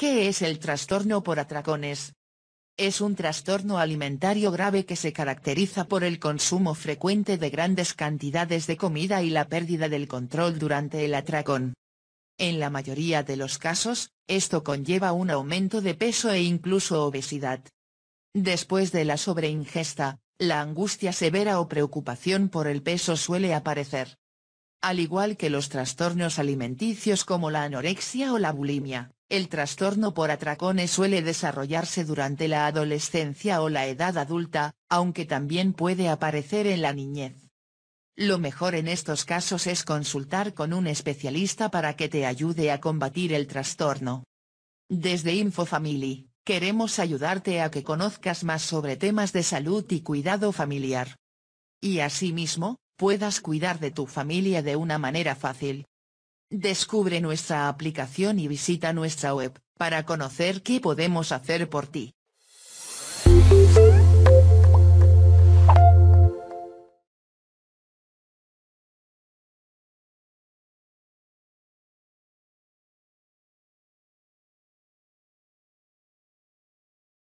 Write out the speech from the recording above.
¿Qué es el trastorno por atracones? Es un trastorno alimentario grave que se caracteriza por el consumo frecuente de grandes cantidades de comida y la pérdida del control durante el atracón. En la mayoría de los casos, esto conlleva un aumento de peso e incluso obesidad. Después de la sobreingesta, la angustia severa o preocupación por el peso suele aparecer. Al igual que los trastornos alimenticios como la anorexia o la bulimia. El trastorno por atracones suele desarrollarse durante la adolescencia o la edad adulta, aunque también puede aparecer en la niñez. Lo mejor en estos casos es consultar con un especialista para que te ayude a combatir el trastorno. Desde InfoFamily, queremos ayudarte a que conozcas más sobre temas de salud y cuidado familiar. Y asimismo, puedas cuidar de tu familia de una manera fácil, Descubre nuestra aplicación y visita nuestra web, para conocer qué podemos hacer por ti.